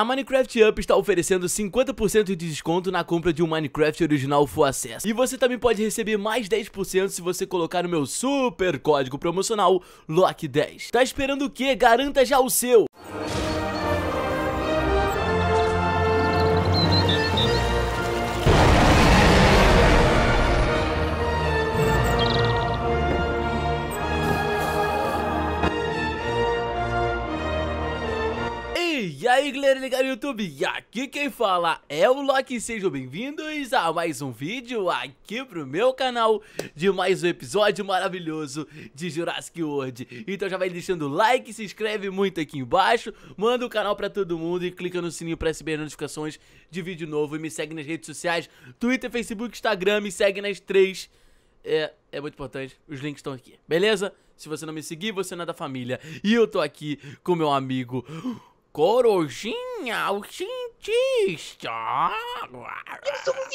A Minecraft Up está oferecendo 50% de desconto na compra de um Minecraft original Full Access. E você também pode receber mais 10% se você colocar o meu super código promocional LOCK10. Tá esperando o quê? Garanta já o seu! aí galera ligado no YouTube, e aqui quem fala é o Loki, sejam bem-vindos a mais um vídeo aqui pro meu canal De mais um episódio maravilhoso de Jurassic World Então já vai deixando o like, se inscreve muito aqui embaixo Manda o canal pra todo mundo e clica no sininho pra receber notificações de vídeo novo E me segue nas redes sociais, Twitter, Facebook, Instagram, me segue nas três é, é muito importante, os links estão aqui, beleza? Se você não me seguir, você não é da família. E eu tô aqui com meu amigo Corujinha, o cientista. Eu sou um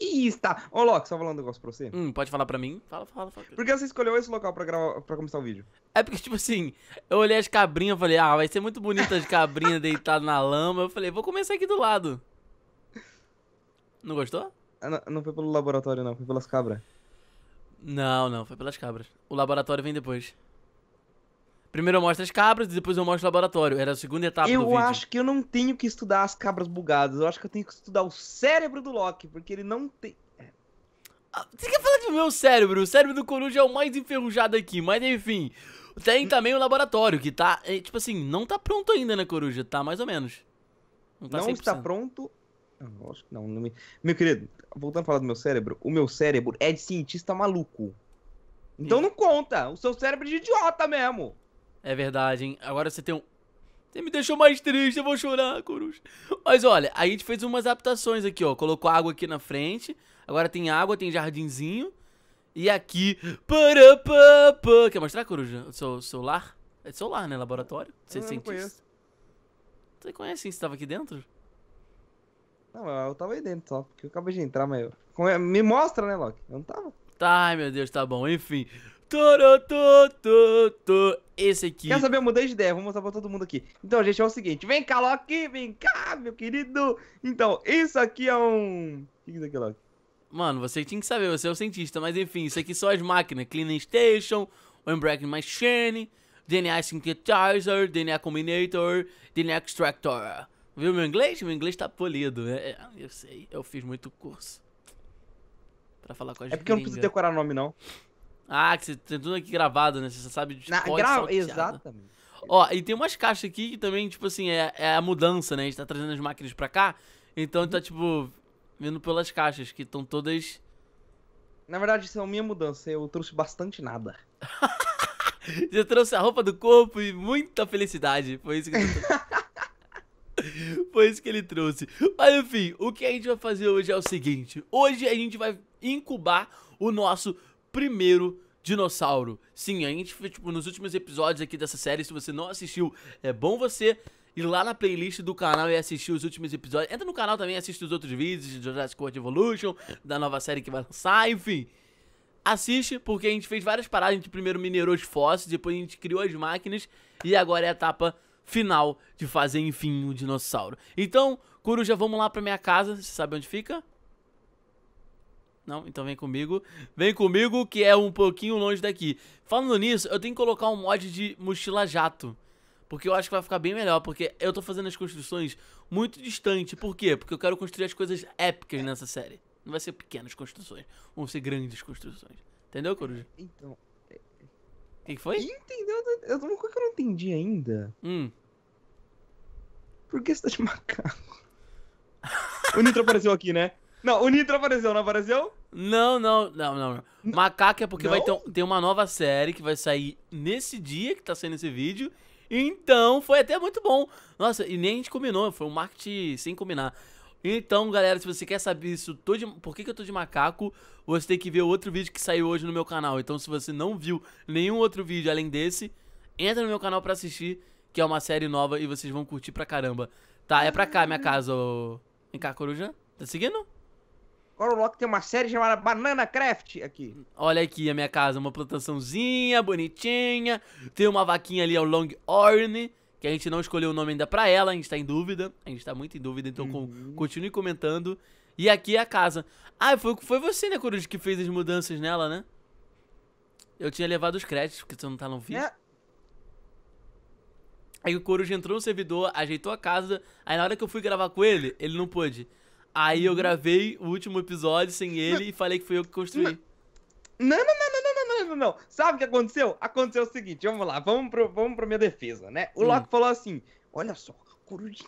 cientista. Ô, Loki, só falar um negócio pra você. Hum, pode falar pra mim? Fala, fala, fala. Por que você escolheu esse local pra, gravar, pra começar o vídeo? É porque, tipo assim, eu olhei as cabrinhas e falei, ah, vai ser muito bonito as cabrinhas deitadas na lama. Eu falei, vou começar aqui do lado. Não gostou? Ah, não, não foi pelo laboratório, não. Foi pelas cabras. Não, não. Foi pelas cabras. O laboratório vem depois. Primeiro eu mostro as cabras e depois eu mostro o laboratório. Era a segunda etapa eu do vídeo. Eu acho que eu não tenho que estudar as cabras bugadas. Eu acho que eu tenho que estudar o cérebro do Loki, porque ele não tem... É. Ah, você quer falar do meu cérebro? O cérebro do Coruja é o mais enferrujado aqui, mas enfim. Tem também o laboratório, que tá, é, tipo assim, não tá pronto ainda, né, Coruja? Tá mais ou menos. Não, tá não está pronto. Ah, que não. não me... Meu querido, voltando a falar do meu cérebro, o meu cérebro é de cientista maluco. Então Sim. não conta. O seu cérebro é de idiota mesmo. É verdade, hein? Agora você tem um. Você me deixou mais triste, eu vou chorar, coruja. Mas olha, a gente fez umas adaptações aqui, ó. Colocou água aqui na frente. Agora tem água, tem jardinzinho. E aqui. Parapapá. Quer mostrar, coruja? O seu, seu lar? É seu lar, né? Laboratório? Você é cientista. Conheço. Você conhece quem estava aqui dentro? Não, eu tava aí dentro só, porque eu acabei de entrar, mas. Eu... É? Me mostra, né, Loki? Eu não tava. Tá, meu Deus, tá bom. Enfim. Esse aqui. Quer saber? Eu mudei de ideia. Vou mostrar pra todo mundo aqui. Então, gente, é o seguinte. Vem cá, Loki. Vem cá, meu querido. Então, isso aqui é um... O que é isso aqui, é, Loki? Mano, você tinha que saber. Você é o um cientista. Mas, enfim, isso aqui são as máquinas. Cleaning Station, Unbreaking Machine, DNA Synthetizer, DNA Combinator, DNA Extractor. Viu meu inglês? Meu inglês tá polido. É, é, eu sei. Eu fiz muito curso. Pra falar com a gente. É porque gringa. eu não preciso decorar nome, não. Ah, que você tem tudo aqui gravado, né? Você sabe de Na, é grava, Exatamente. Ó, e tem umas caixas aqui que também, tipo assim, é, é a mudança, né? A gente tá trazendo as máquinas pra cá, então tá, uhum. tipo, vindo pelas caixas, que estão todas... Na verdade, isso é a minha mudança, eu trouxe bastante nada. Você trouxe a roupa do corpo e muita felicidade, foi isso que ele trouxe. Foi isso que ele trouxe. Mas enfim, o que a gente vai fazer hoje é o seguinte: hoje a gente vai incubar o nosso primeiro dinossauro. Sim, a gente, tipo, nos últimos episódios aqui dessa série, se você não assistiu, é bom você ir lá na playlist do canal e assistir os últimos episódios. Entra no canal também, assiste os outros vídeos de Jurassic World Evolution, da nova série que vai lançar, enfim. Assiste, porque a gente fez várias paradas, a gente primeiro minerou os fósseis, depois a gente criou as máquinas, e agora é a etapa final de fazer, enfim, um dinossauro. Então, Coruja, vamos lá pra minha casa, você sabe onde fica? Não, então vem comigo. Vem comigo que é um pouquinho longe daqui. Falando nisso, eu tenho que colocar um mod de mochila jato. Porque eu acho que vai ficar bem melhor, porque eu tô fazendo as construções muito distante. Por quê? Porque eu quero construir as coisas épicas nessa série. Não vai ser pequenas construções, vão ser grandes construções. Entendeu, Coruja? Então... o que foi? Entendeu? Eu, uma coisa que eu não entendi ainda. Hum. Por que você tá de macaco? o Nitro apareceu aqui, né? Não, o Nitro apareceu, não apareceu? Não, não, não, não. Macaco é porque não? vai ter, uma nova série que vai sair nesse dia que tá saindo esse vídeo. Então, foi até muito bom. Nossa, e nem a gente combinou, foi um marketing sem combinar. Então, galera, se você quer saber isso, tô de, por que, que eu tô de macaco, você tem que ver outro vídeo que saiu hoje no meu canal. Então, se você não viu nenhum outro vídeo além desse, entra no meu canal pra assistir, que é uma série nova e vocês vão curtir pra caramba. Tá, é pra cá minha casa, ô... Vem cá, coruja. Tá seguindo? Agora o Loki tem uma série chamada Banana Craft aqui. Olha aqui a minha casa, uma plantaçãozinha bonitinha. Tem uma vaquinha ali, é o Longhorn que a gente não escolheu o nome ainda pra ela, a gente tá em dúvida. A gente tá muito em dúvida, então uhum. continue comentando. E aqui é a casa. Ah, foi, foi você, né, Coruja, que fez as mudanças nela, né? Eu tinha levado os créditos, porque você não tá no vídeo. É. Aí o Coruja entrou no servidor, ajeitou a casa. Aí na hora que eu fui gravar com ele, ele não pôde. Aí eu uhum. gravei o último episódio sem ele e falei que fui eu que construí. Não, não, não, não, não, não, não, não. Sabe o que aconteceu? Aconteceu o seguinte, vamos lá, vamos pro, vamos pro minha defesa, né? O hum. Loki falou assim: olha só, corujinha,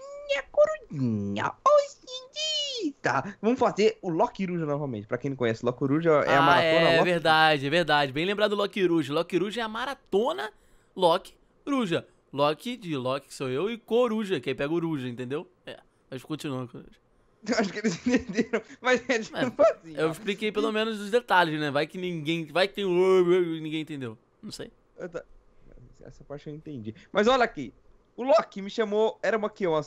corujinha, hoje tá. Vamos fazer o Ruja novamente. Pra quem não conhece, Ruja é a ah, maratona. É Loki... verdade, é verdade. Bem lembrado do Loki Ruja é a maratona Ruja. Loki de Loki que sou eu e Coruja, que aí pega o Ruja, entendeu? É, mas continua, Coruja. Eu acho que eles entenderam, mas eles é, não tipo faziam. Assim, eu expliquei pelo menos os detalhes, né? Vai que ninguém. Vai que tem. Ninguém entendeu. Não sei. Essa parte eu entendi. Mas olha aqui. O Loki me chamou. Era uma que? Umas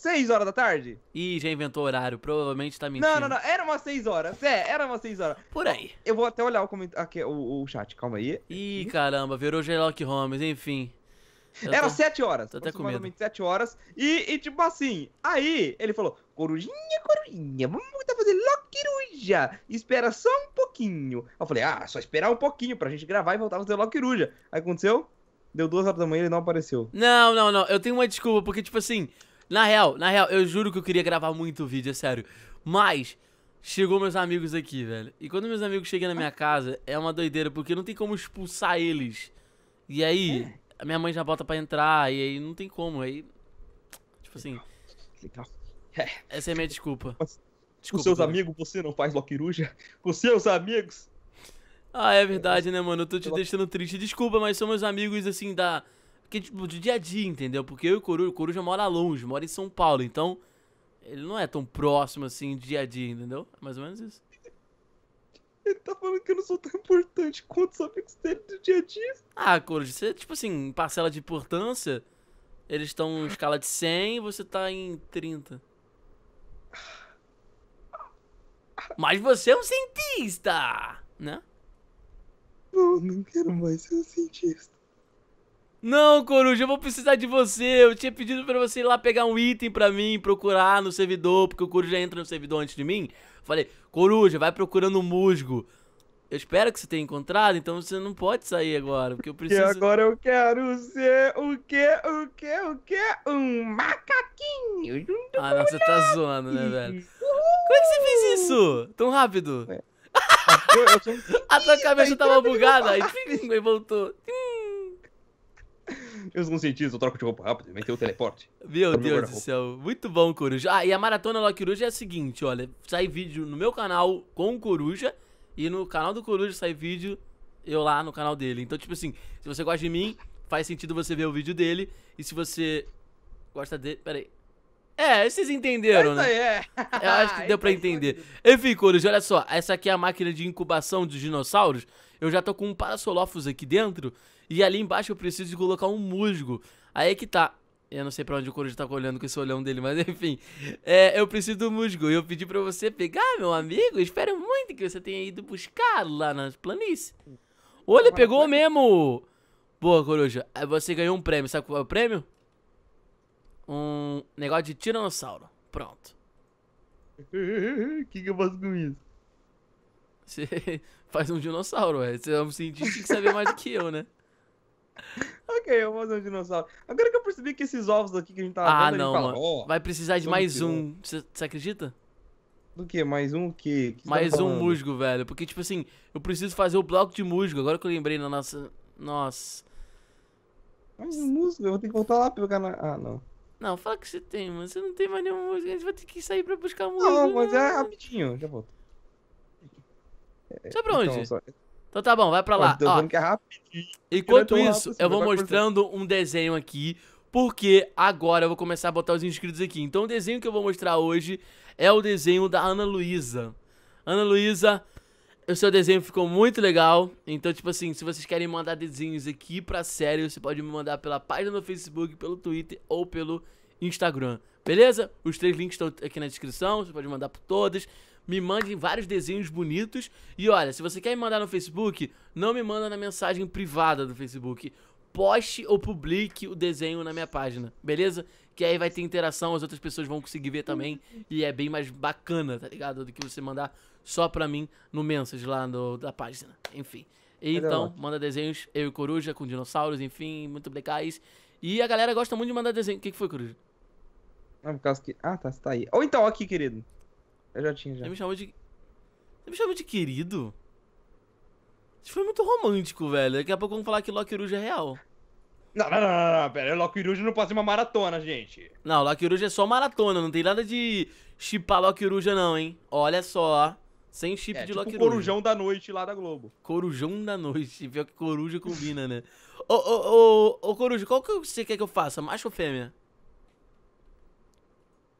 6 horas da tarde? Ih, já inventou horário, provavelmente tá mentindo. Não, não, não, era umas 6 horas, é, era umas 6 horas. Por aí. Eu vou até olhar o, coment... Aqui, o, o chat, calma aí. Ih, caramba, virou Sherlock Holmes, enfim. Eu Era tô, sete horas. Tô até com medo. sete horas. E, e, tipo assim, aí ele falou: Corujinha, corujinha, vamos voltar a fazer Loquiruja. Espera só um pouquinho. Eu falei: Ah, só esperar um pouquinho pra gente gravar e voltar a fazer Loquiruja. Aí aconteceu, deu duas horas da manhã e ele não apareceu. Não, não, não. Eu tenho uma desculpa, porque, tipo assim, na real, na real, eu juro que eu queria gravar muito vídeo, é sério. Mas. Chegou meus amigos aqui, velho. E quando meus amigos chegam na minha ah. casa, é uma doideira, porque não tem como expulsar eles. E aí, é a minha mãe já bota pra entrar, e aí não tem como, aí. Tipo assim. Legal. É. Essa é a minha desculpa. desculpa com seus cara. amigos você não faz loquiruja? Com seus amigos? Ah, é verdade, né, mano? Eu tô te deixando triste. Desculpa, mas são meus amigos, assim, da. que tipo, do dia a dia, entendeu? Porque eu e o Coruja, o Coruja mora longe, mora em São Paulo, então. Ele não é tão próximo, assim, dia a dia, entendeu? É mais ou menos isso. Ele tá falando que eu não sou tão importante quanto os amigos dele do dia a dia. Ah, Coruja, você, tipo assim, parcela de importância, eles estão em escala de 100 e você tá em 30. Mas você é um cientista, né? Não, não quero mais ser um cientista. Não, Coruja, eu vou precisar de você. Eu tinha pedido pra você ir lá pegar um item pra mim, procurar no servidor, porque o Coruja entra no servidor antes de mim. Falei, Coruja, vai procurando o um musgo. Eu espero que você tenha encontrado, então você não pode sair agora, porque eu preciso... E agora eu quero ser o quê, o quê, o quê? Um macaquinho junto Ah, não, você tá zoando, né, velho? Como é que você fez isso? Tão rápido? É. A tua cabeça tá tava bugada, aí voltou. Eu sou um cientista, eu troco de roupa rápido, inventei o teleporte. Meu Deus do céu, muito bom, Coruja. Ah, e a maratona lá Coruja é a seguinte, olha, sai vídeo no meu canal com o Coruja e no canal do Coruja sai vídeo eu lá no canal dele. Então, tipo assim, se você gosta de mim, faz sentido você ver o vídeo dele e se você gosta dele, peraí. É, vocês entenderam, Essa né? É. Eu acho que deu pra entender. Enfim, Coruja, olha só, essa aqui é a máquina de incubação dos dinossauros eu já tô com um Parasolofus aqui dentro, e ali embaixo eu preciso de colocar um musgo. Aí é que tá. Eu não sei pra onde o Coruja tá olhando com esse olhão dele, mas enfim. É, eu preciso do musgo. Eu pedi pra você pegar, meu amigo. Espero muito que você tenha ido buscar lá nas planícies. Olha, pegou mesmo! Boa, Coruja. Você ganhou um prêmio. Sabe qual é o prêmio? Um negócio de tiranossauro. Pronto. O que, que eu faço com isso? Você faz um dinossauro, ué. Você é um cientista que sabe mais do que eu, né? ok, eu vou fazer um dinossauro. Agora que eu percebi que esses ovos aqui que a gente tava ah, vendo, não, fala, oh, Vai precisar de mais um. Você, acredita? Do que? Mais um o quê? Que tá mais tá um musgo, velho. Porque, tipo assim, eu preciso fazer o bloco de musgo. Agora que eu lembrei na nossa... Nossa... Mais um musgo? Eu vou ter que voltar lá pra pegar na... Ah, não. Não, fala que você tem, mas você não tem mais nenhum musgo. A gente vai ter que sair pra buscar musgo. Não, mas é né? rapidinho. Já volto. Sabe é pra onde? Então, só... então tá bom, vai pra lá. Ó, que é rápido. Enquanto isso, eu vou mostrando um desenho aqui, porque agora eu vou começar a botar os inscritos aqui. Então o desenho que eu vou mostrar hoje é o desenho da Ana Luísa. Ana Luísa, o seu desenho ficou muito legal. Então, tipo assim, se vocês querem mandar desenhos aqui pra série, você pode me mandar pela página no Facebook, pelo Twitter ou pelo Instagram. Beleza? Os três links estão aqui na descrição, você pode mandar por todas me mandem vários desenhos bonitos. E olha, se você quer me mandar no Facebook, não me manda na mensagem privada do Facebook. Poste ou publique o desenho na minha página, beleza? Que aí vai ter interação, as outras pessoas vão conseguir ver também. E é bem mais bacana, tá ligado? Do que você mandar só pra mim no message lá no, da página. Enfim. E, então, manda desenhos, eu e Coruja, com dinossauros, enfim, muito legais. E a galera gosta muito de mandar desenho. O que, que foi, Coruja? Ah, por causa que. Ah, tá, você tá aí. Ou então, aqui, querido. Eu já tinha, já. Você me chamou de. Você me chamou de querido? Isso foi muito romântico, velho. Daqui a pouco vamos falar que Loki é real. Não, não, não, não, não, pera. Loki não pode ser uma maratona, gente. Não, Loki é só maratona, não tem nada de chipar Loki não, hein? Olha só. Sem chip é, de tipo Loki o Corujão da noite lá da Globo. Corujão da noite. Pior que coruja combina, né? ô, ô, ô, ô, Coruja, qual que você quer que eu faça? Macho ou fêmea?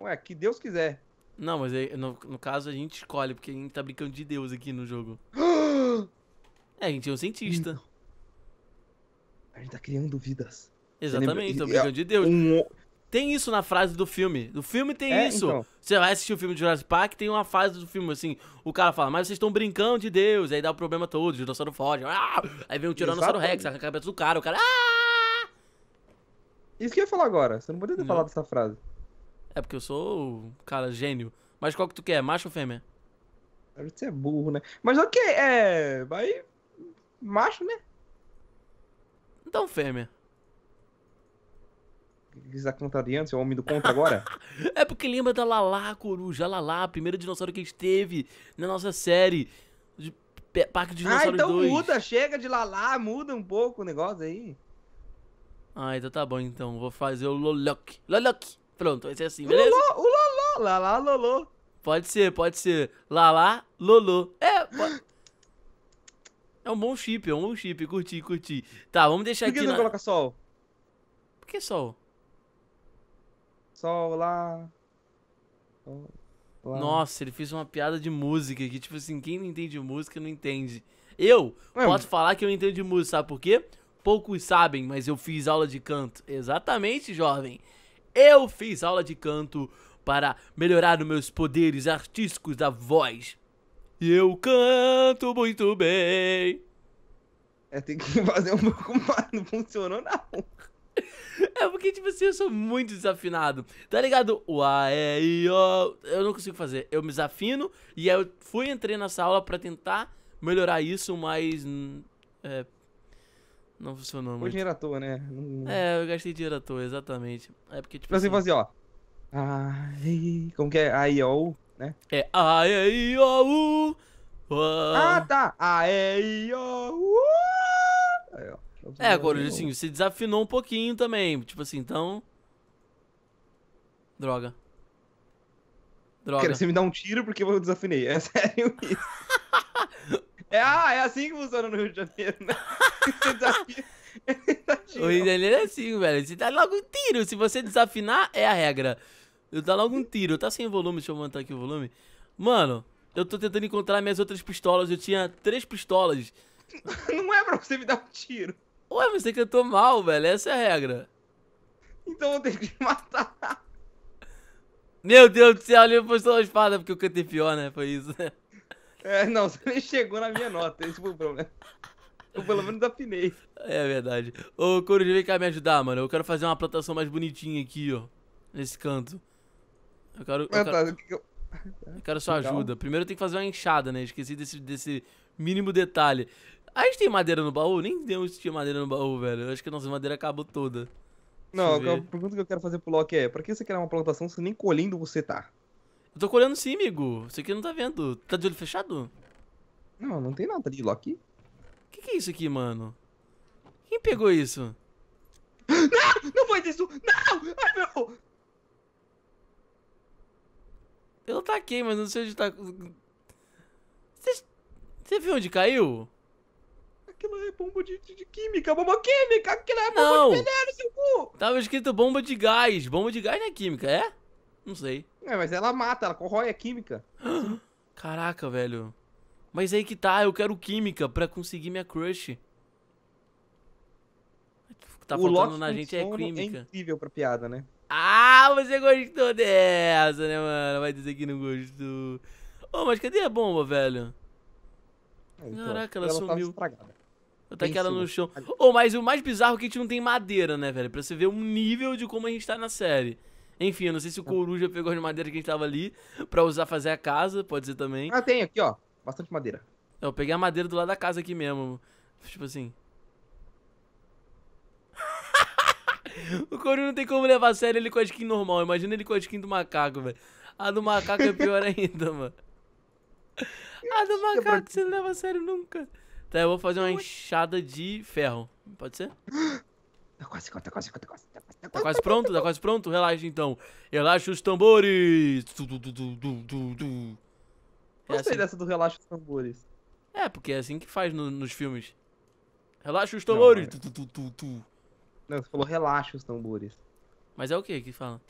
Ué, que Deus quiser. Não, mas aí, no, no caso a gente escolhe, porque a gente tá brincando de Deus aqui no jogo. é, a gente é um cientista. A gente tá criando vidas. Exatamente, tô brincando de Deus. É um... Tem isso na frase do filme. Do filme tem é, isso. Então. Você vai assistir o filme de Jurassic Park, tem uma frase do filme assim: o cara fala, mas vocês estão brincando de Deus. Aí dá o problema todo, o dinossauro foge. Ah! Aí vem o um Tiranossauro Rex, a cabeça do cara, o cara. Ah! Isso que eu ia falar agora, você não poderia ter não. falado essa frase. É porque eu sou, cara, gênio. Mas qual que tu quer, macho ou fêmea? Você é burro, né? Mas ok, é. Vai. Macho, né? Então, fêmea. Está é o homem do contra agora? é porque lembra da Lala, coruja. Lalá, Lala, dinossauro que a gente teve na nossa série. De Parque de ah, Dinossauros Ah, então 2. muda, chega de Lala, muda um pouco o negócio aí. Ah, então tá bom então. Vou fazer o Lolok. Lolok! Pronto, vai ser assim, beleza? Lolo, o Lolô, Lalá, Lolô. Pode ser, pode ser. Lalá, Lolô. É, pode... É um bom chip, é um bom chip. Curti, curti. Tá, vamos deixar aqui. Por que não coloca sol? Por que sol? Sol lá. lá. Nossa, ele fez uma piada de música aqui tipo assim, quem não entende música não entende. Eu Ué, posso falar que eu entendo de música, sabe por quê? Poucos sabem, mas eu fiz aula de canto. Exatamente, jovem. Eu fiz aula de canto para melhorar os meus poderes artísticos da voz. E eu canto muito bem. É, tem que fazer um pouco mais. Não funcionou, não. É porque, tipo assim, eu sou muito desafinado. Tá ligado? O A, E, I, O. Eu não consigo fazer. Eu me desafino. E aí eu fui entrei nessa aula pra tentar melhorar isso, mas. Hum, é, não funcionou Foi dinheiro à toa, né? Não... É, eu gastei dinheiro à toa, exatamente. É porque, tipo. Mas tipo assim, assim, ó. Ai, como que é? Ai, ó, né? É ai, ai, ó, u. Ah, tá! Ai, ó, u. Aí, É, agora, assim, você desafinou um pouquinho também. Tipo assim, então. Droga. Droga. Quero você me dar um tiro porque eu desafinei. É sério isso. É, ah, é assim que funciona no Rio de Janeiro, né? Você desafia. Tá tá o Rio de Janeiro é assim, velho. Você dá logo um tiro. Se você desafinar, é a regra. Eu dá logo um tiro. Tá sem volume, deixa eu aumentar aqui o volume. Mano, eu tô tentando encontrar minhas outras pistolas. Eu tinha três pistolas. Não é pra você me dar um tiro. Ué, mas você é cantou mal, velho. Essa é a regra. Então eu tenho que te matar. Meu Deus do céu, ele postou uma espada porque eu cantei pior, né? Foi isso, né? É, não, você nem chegou na minha nota, esse foi o problema. Eu pelo menos afinei. É verdade. Ô, Coruja, vem cá me ajudar, mano. Eu quero fazer uma plantação mais bonitinha aqui, ó. Nesse canto. Eu quero. Eu ah, quero, tá, eu quero sua ajuda. Primeiro eu tenho que fazer uma enxada, né? Esqueci desse, desse mínimo detalhe. A gente tem madeira no baú? Nem deu se tinha madeira no baú, velho. Eu acho que a nossa madeira acabou toda. Deixa não, a pergunta que eu quero fazer pro Loki é: pra que você quer uma plantação se nem colhendo você tá? Eu tô colhendo sim, amigo. Isso aqui não tá vendo. Tá de olho fechado? Não, não tem nada de lock. O que, que é isso aqui, mano? Quem pegou isso? Não! Não foi isso! Não! Ai, meu! Eu taquei, mas não sei onde tá... Você, você viu onde caiu? Aquilo é bomba de, de, de química, bomba química! Aquilo é bomba não. de veneno, seu cu! Tava escrito bomba de gás. Bomba de gás não é química, é? Não sei. É, mas ela mata, ela corrói a química. Caraca, velho. Mas aí que tá, eu quero química pra conseguir minha crush. Tá o faltando Loki na gente é, é química. É incrível pra piada, né? Ah, você gostou dessa, né, mano? Vai dizer que não gostou. Ô, oh, mas cadê a bomba, velho? Aí, Caraca, ela, ela sumiu. Tá aquela no chão. Ô, oh, mas o mais bizarro é que a gente não tem madeira, né, velho? Pra você ver o nível de como a gente tá na série. Enfim, eu não sei se o ah. coruja pegou de madeira que a gente tava ali pra usar fazer a casa, pode ser também. Ah, tem aqui, ó. Bastante madeira. Eu peguei a madeira do lado da casa aqui mesmo. Tipo assim. o coruja não tem como levar a sério ele com a skin normal. Imagina ele com a skin do macaco, velho. A do macaco é pior ainda, mano. A do é macaco você não leva a sério nunca. Tá, eu vou fazer uma é. enxada de ferro. Pode ser? Tá quase, tá quase, tá quase, tá quase. Tá, tá, tá quase, pronto? Tá quase pronto? Relaxa então. Relaxa os tambores. Du, du, du, du, du. É assim. dessa do relaxa os tambores. É, porque é assim que faz no, nos filmes. Relaxa os tambores. Não, tu, tu, tu, Não, você falou relaxa os tambores. Mas é o que que fala?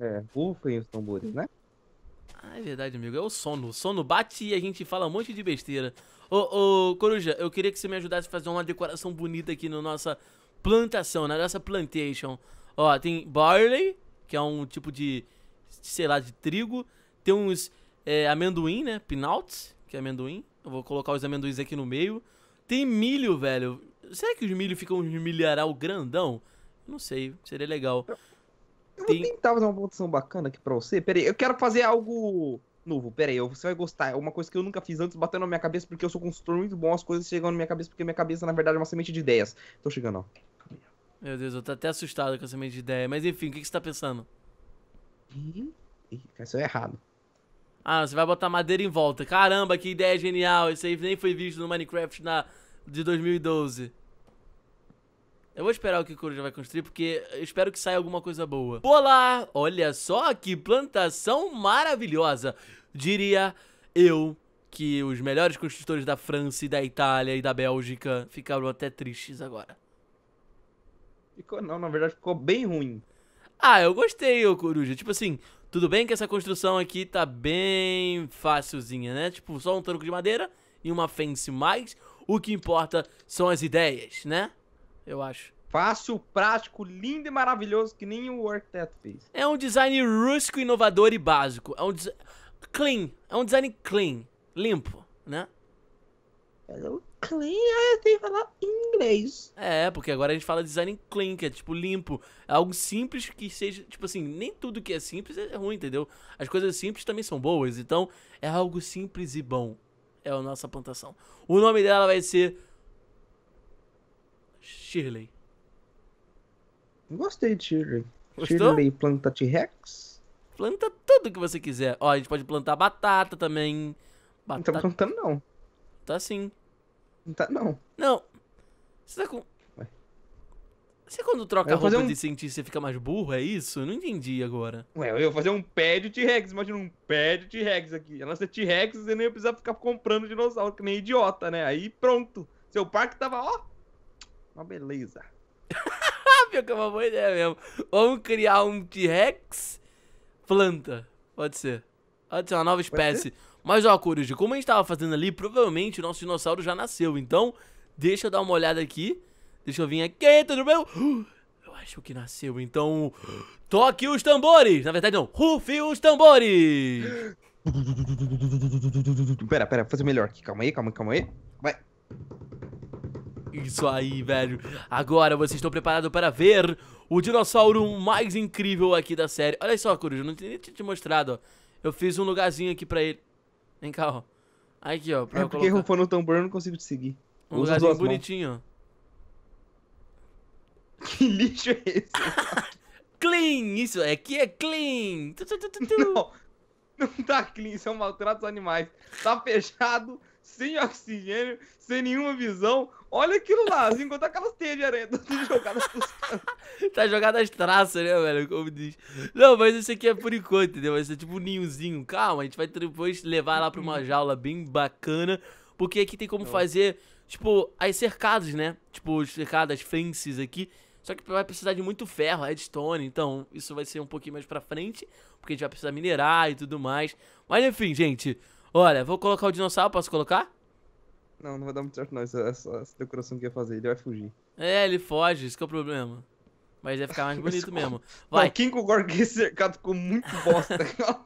É, ufem os tambores, né? Ah, é verdade, amigo. É o sono. O sono bate e a gente fala um monte de besteira. Ô, ô, Coruja, eu queria que você me ajudasse a fazer uma decoração bonita aqui na nossa plantação, na nossa plantation. Ó, tem barley, que é um tipo de, sei lá, de trigo. Tem uns é, amendoim, né? Pinouts, que é amendoim. Eu vou colocar os amendoins aqui no meio. Tem milho, velho. Será que os milho ficam um milharal grandão? Não sei, seria legal. Eu, eu Tem... vou tentar fazer uma produção bacana aqui pra você. Peraí, eu quero fazer algo novo. Pera aí, você vai gostar. É uma coisa que eu nunca fiz antes, batendo na minha cabeça, porque eu sou consultor muito bom, as coisas chegam na minha cabeça, porque minha cabeça, na verdade, é uma semente de ideias. Tô chegando, ó. Meu Deus, eu tô até assustado com a semente de ideia. Mas enfim, o que, que você tá pensando? Ih, isso é errado. Ah, você vai botar madeira em volta. Caramba, que ideia genial. Isso aí nem foi visto no Minecraft na... de 2012. Eu vou esperar o que o Coruja vai construir, porque eu espero que saia alguma coisa boa. Olá! Olha só que plantação maravilhosa! Diria eu que os melhores construtores da França e da Itália e da Bélgica ficaram até tristes agora. Ficou não, na verdade ficou bem ruim. Ah, eu gostei, ô Coruja. Tipo assim, tudo bem que essa construção aqui tá bem facilzinha, né? Tipo, só um tronco de madeira e uma fence mais. O que importa são as ideias, né? Eu acho. Fácil, prático, lindo e maravilhoso que nem o arquiteto fez. É um design rústico, inovador e básico. É um design. clean, é um design clean, limpo, né? É o clean, eu tenho que falar em inglês. É, porque agora a gente fala design clean, que é tipo limpo, é algo simples que seja, tipo assim, nem tudo que é simples é ruim, entendeu? As coisas simples também são boas, então é algo simples e bom. É a nossa plantação. O nome dela vai ser Shirley. Gostei de Shirley. Gostou? Shirley planta T-Rex. Planta tudo que você quiser. Ó, a gente pode plantar batata também. Batata... Não tá plantando, não. Tá sim. Não tá, não. Não. Você tá com... Ué. Você quando troca a roupa um... de cientista, você fica mais burro, é isso? Eu não entendi agora. Ué, eu ia fazer um pé de T-Rex. Imagina um pé de T-Rex aqui. Ela ser T-Rex, você nem ia precisar ficar comprando dinossauro, que nem idiota, né? Aí pronto. Seu parque tava, ó... Uma beleza. Pior que é uma boa ideia mesmo. Vamos criar um T-Rex planta. Pode ser. Pode ser uma nova espécie. Mas ó, Coruja, como a gente tava fazendo ali, provavelmente o nosso dinossauro já nasceu. Então, deixa eu dar uma olhada aqui. Deixa eu vir aqui, tudo bem? Eu acho que nasceu, então... Toque os tambores! Na verdade, não. Rufe os tambores! Pera, pera, vou fazer melhor aqui. Calma aí, calma aí, calma aí. Vai. Isso aí, velho. Agora vocês estão preparados para ver o dinossauro mais incrível aqui da série. Olha só, Coruja, não tinha te mostrado, ó. Eu fiz um lugarzinho aqui pra ele. Vem cá, ó. Aqui, ó. Pra é porque rufou no o tambor eu não consigo te seguir. Um Usa lugarzinho bonitinho, mãos. ó. Que lixo é esse? clean! Isso aqui é, é clean! Não, não tá clean, isso é um animais. Tá fechado, sem oxigênio, sem nenhuma visão. Olha aquilo lá, assim, enquanto aquelas teias de aranha tá jogadas pros caras. tá jogada as traças, né, velho? Como diz. Não, mas isso aqui é por enquanto, entendeu? Vai ser é tipo um ninhozinho. Calma, a gente vai depois levar lá pra uma uhum. jaula bem bacana. Porque aqui tem como fazer, tipo, as cercadas, né? Tipo, as cercadas, fences aqui. Só que vai precisar de muito ferro, redstone, então isso vai ser um pouquinho mais pra frente, porque a gente vai precisar minerar e tudo mais. Mas enfim, gente, Olha, vou colocar o dinossauro, posso colocar? Não, não vai dar muito certo não, essa, essa, essa decoração que ia fazer, ele vai fugir. É, ele foge, isso que é o problema. Mas ia ficar mais bonito mesmo. Vai. O King Gorg cercado ficou muito bosta. Tá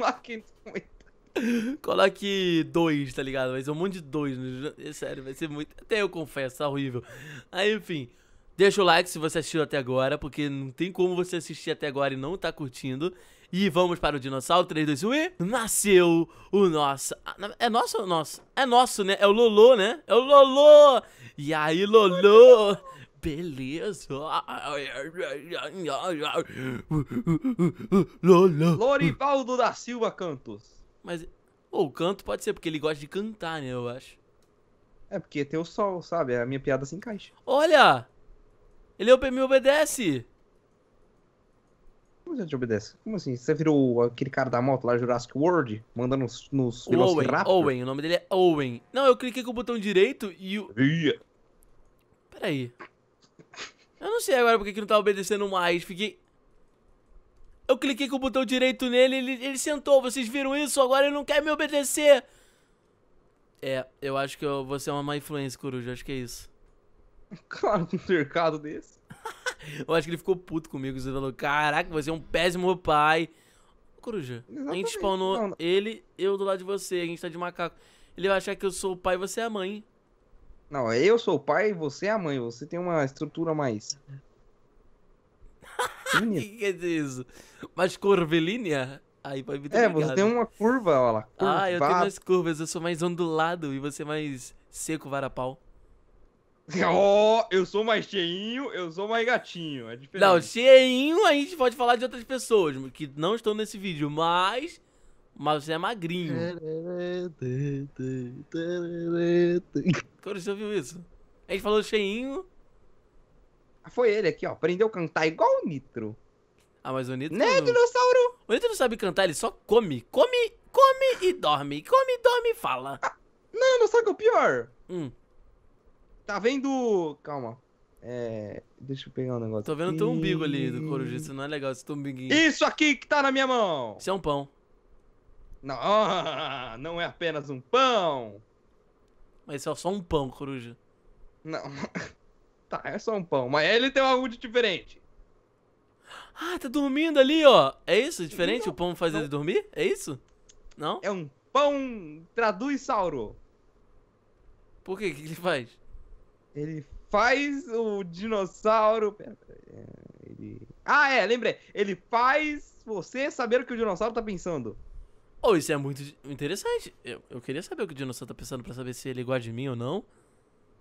Coloque dois, tá ligado? Vai ser um monte de dois. É sério, vai ser muito. Até eu confesso, tá horrível. Aí, enfim. Deixa o like se você assistiu até agora, porque não tem como você assistir até agora e não tá curtindo. E vamos para o dinossauro. 3, 2, 1 e... Nasceu o nosso... Ah, é nosso ou nosso? É nosso, né? É o Lolo, né? É o Lolo! E aí, Lolo? Beleza. Lolo. Lorivaldo da Silva Cantos. Mas... Ou oh, canto pode ser, porque ele gosta de cantar, né? Eu acho. É porque tem o sol, sabe? A minha piada se encaixa. Olha! Ele me é obedece! Como você te obedece? Como assim? Você virou aquele cara da moto lá, Jurassic World, mandando nos, nos o Owen, Owen, o nome dele é Owen. Não, eu cliquei com o botão direito e o... Ia. Peraí. Eu não sei agora porque que não tá obedecendo mais. Fiquei... Eu cliquei com o botão direito nele, ele, ele sentou. Vocês viram isso? Agora ele não quer me obedecer. É, eu acho que eu, você é uma má influência, Coruja. Acho que é isso. Claro, um mercado desse. Eu acho que ele ficou puto comigo. Você falou: Caraca, você é um péssimo pai. Coruja, Exatamente. a gente spawnou não, não. ele, eu do lado de você. A gente tá de macaco. Ele vai achar que eu sou o pai e você é a mãe. Não, eu sou o pai você é a mãe. Você tem uma estrutura mais. que que dizer é isso? Mais corvelínea? Aí vai me tá É, ligado. você tem uma curva, olha lá. Ah, eu tenho mais curvas. Eu sou mais ondulado e você é mais seco, varapau. Oh, eu sou mais cheinho, eu sou mais gatinho. É diferente. Não, cheinho a gente pode falar de outras pessoas que não estão nesse vídeo, mas. Mas você é magrinho. Cara, você ouviu isso? A gente falou cheinho. Ah, foi ele aqui, ó. Aprendeu a cantar igual o Nitro. Ah, mas o Nitro. Né, não... dinossauro? O Nitro não sabe cantar, ele só come. Come, come e dorme. Come, dorme e fala. Ah, não, não sabe o pior? Hum. Tá vendo. Calma. É... Deixa eu pegar um negócio. Tô vendo aqui. teu umbigo ali do Coruja. Isso não é legal, esse teu umbiguinho. Isso aqui que tá na minha mão! Isso é um pão. Não, não é apenas um pão! Mas é só um pão, Coruja. Não. Tá, é só um pão. Mas ele tem algo de diferente. Ah, tá dormindo ali, ó. É isso? Diferente? Não, o pão faz não. ele dormir? É isso? Não? É um pão traduz Sauro. Por quê? O que ele faz? Ele faz o dinossauro. É, ele... Ah, é, lembrei. Ele faz você saber o que o dinossauro tá pensando. Oh, isso é muito interessante. Eu, eu queria saber o que o dinossauro tá pensando pra saber se ele é gosta de mim ou não.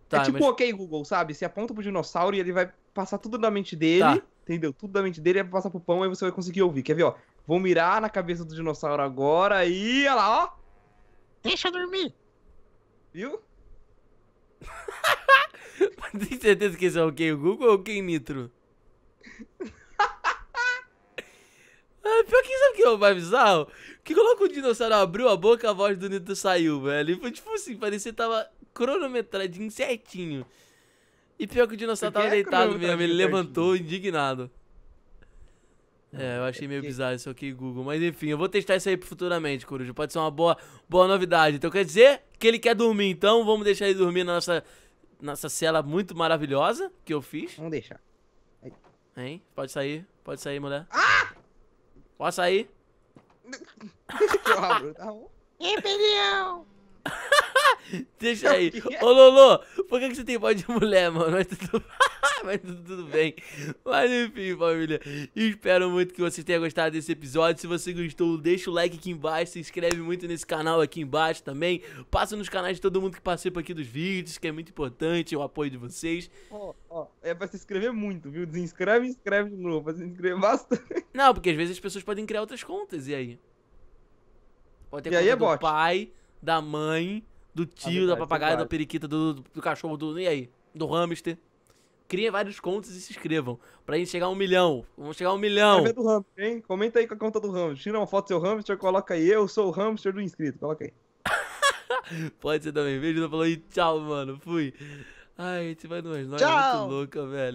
Tá, é tipo, mas... ok, Google, sabe? Você aponta pro dinossauro e ele vai passar tudo da mente dele. Tá. Entendeu? Tudo da mente dele vai passar pro pão e você vai conseguir ouvir. Quer ver, ó? Vou mirar na cabeça do dinossauro agora e. Olha lá, ó! Deixa eu dormir! Viu? Tem certeza que esse é o Ken Google ou o Ken Nitro? ah, pior que sabe o que é mais bizarro? Que coloca o dinossauro abriu a boca, a voz do Nitro saiu, velho. E foi tipo assim, parecia que tava cronometradinho certinho. E pior que o dinossauro tava é deitado mesmo, ele levantou indignado. É, eu achei é meio bizarro isso aqui, Google. Mas enfim, eu vou testar isso aí futuramente, Coruja. Pode ser uma boa, boa novidade. Então quer dizer que ele quer dormir, então vamos deixar ele dormir na nossa nessa cela muito maravilhosa que eu fiz. Vamos deixar. Aí. Hein? Pode sair, pode sair, mulher. Ah! Pode sair. Rebelião! Tá Deixa aí. É? Ô, Lolo, por que, que você tem voz de mulher, mano? mas tudo bem. Mas enfim, família. Espero muito que vocês tenham gostado desse episódio. Se você gostou, deixa o like aqui embaixo. Se inscreve muito nesse canal aqui embaixo também. Passa nos canais de todo mundo que participa aqui dos vídeos, que é muito importante, o apoio de vocês. Ó, oh, ó, oh, é pra se inscrever muito, viu? Desinscreve e inscreve de novo. Pra se inscrever bastante. Não, porque às vezes as pessoas podem criar outras contas, e aí? Pode ter e conta aí é do bot. pai, da mãe, do tio, é verdade, da papagaia, da periquita, do, do, do cachorro, do. E aí? Do hamster criem vários contos e se inscrevam. Pra gente chegar a um milhão. Vamos chegar a um milhão. Do hein? Comenta aí com a conta do hamster. Tira uma foto do seu hamster, coloca aí. Eu sou o hamster do inscrito. Coloca aí. Pode ser também. Beijo, falou e tchau, mano. Fui. Ai, a gente vai nós, nós é muito louca, velho.